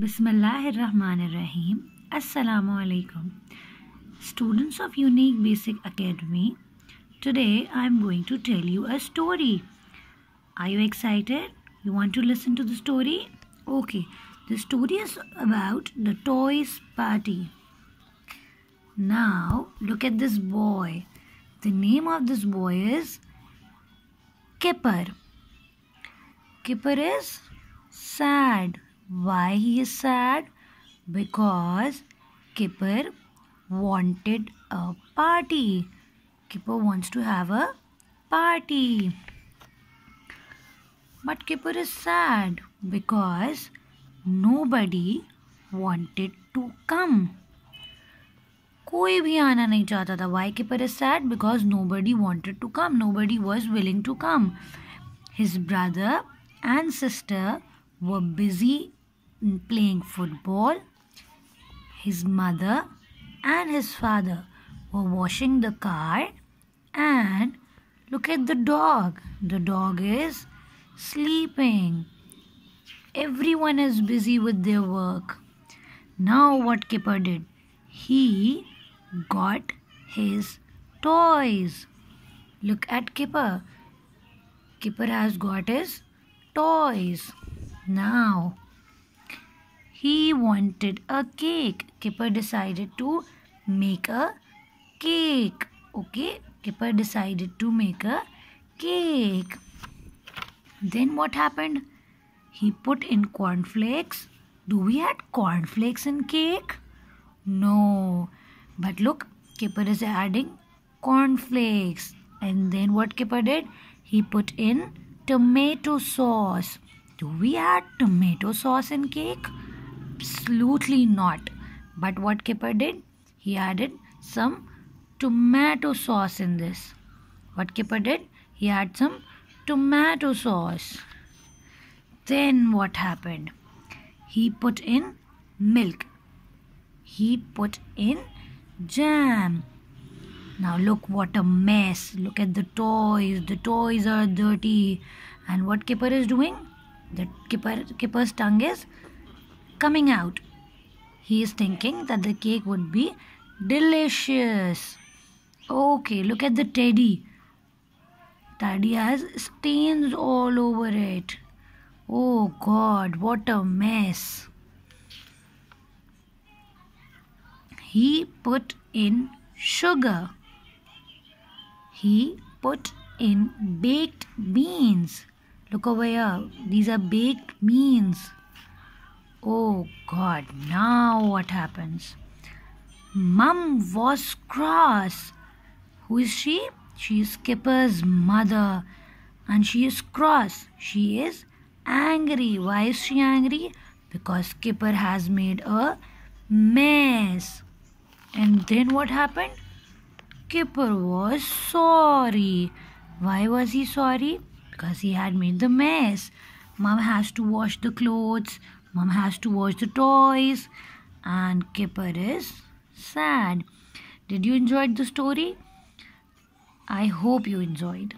Bismillahirrahmanirrahim. Assalamu alaikum. Students of Unique Basic Academy, today I am going to tell you a story. Are you excited? You want to listen to the story? Okay. The story is about the toys party. Now, look at this boy. The name of this boy is Kipper. Kipper is sad why he is sad? Because Kipper wanted a party. Kipper wants to have a party. But Kipper is sad because nobody wanted to come. कोई भी आना नहीं चाहता था why keeper is sad because nobody wanted to come nobody was willing to come his brother and sister busy playing football. His mother and his father were washing the car and look at the dog. The dog is sleeping. Everyone is busy with their work. Now what Kipper did? He got his toys. Look at Kipper. Kipper has got his toys. Now he wanted a cake. Kipper decided to make a cake. Okay, Kipper decided to make a cake. Then what happened? He put in cornflakes. Do we add cornflakes in cake? No. But look, Kipper is adding cornflakes. And then what Kipper did? He put in tomato sauce. Do we add tomato sauce in cake? Absolutely not. But what Kipper did? He added some tomato sauce in this. What Kipper did? He had some tomato sauce. Then what happened? He put in milk. He put in jam. Now look what a mess. Look at the toys. The toys are dirty. And what Kipper is doing? The Kipper, Kipper's tongue is coming out. He is thinking that the cake would be delicious. Okay, look at the teddy. Teddy has stains all over it. Oh God, what a mess. He put in sugar. He put in baked beans. Look over here. These are baked beans. Oh God, now what happens? Mum was cross. Who is she? She is Skipper's mother and she is cross. She is angry. Why is she angry? Because Skipper has made a mess. And then what happened? Skipper was sorry. Why was he sorry? Because he had made the mess. Mum has to wash the clothes, Mom has to wash the toys and Kipper is sad. Did you enjoy the story? I hope you enjoyed.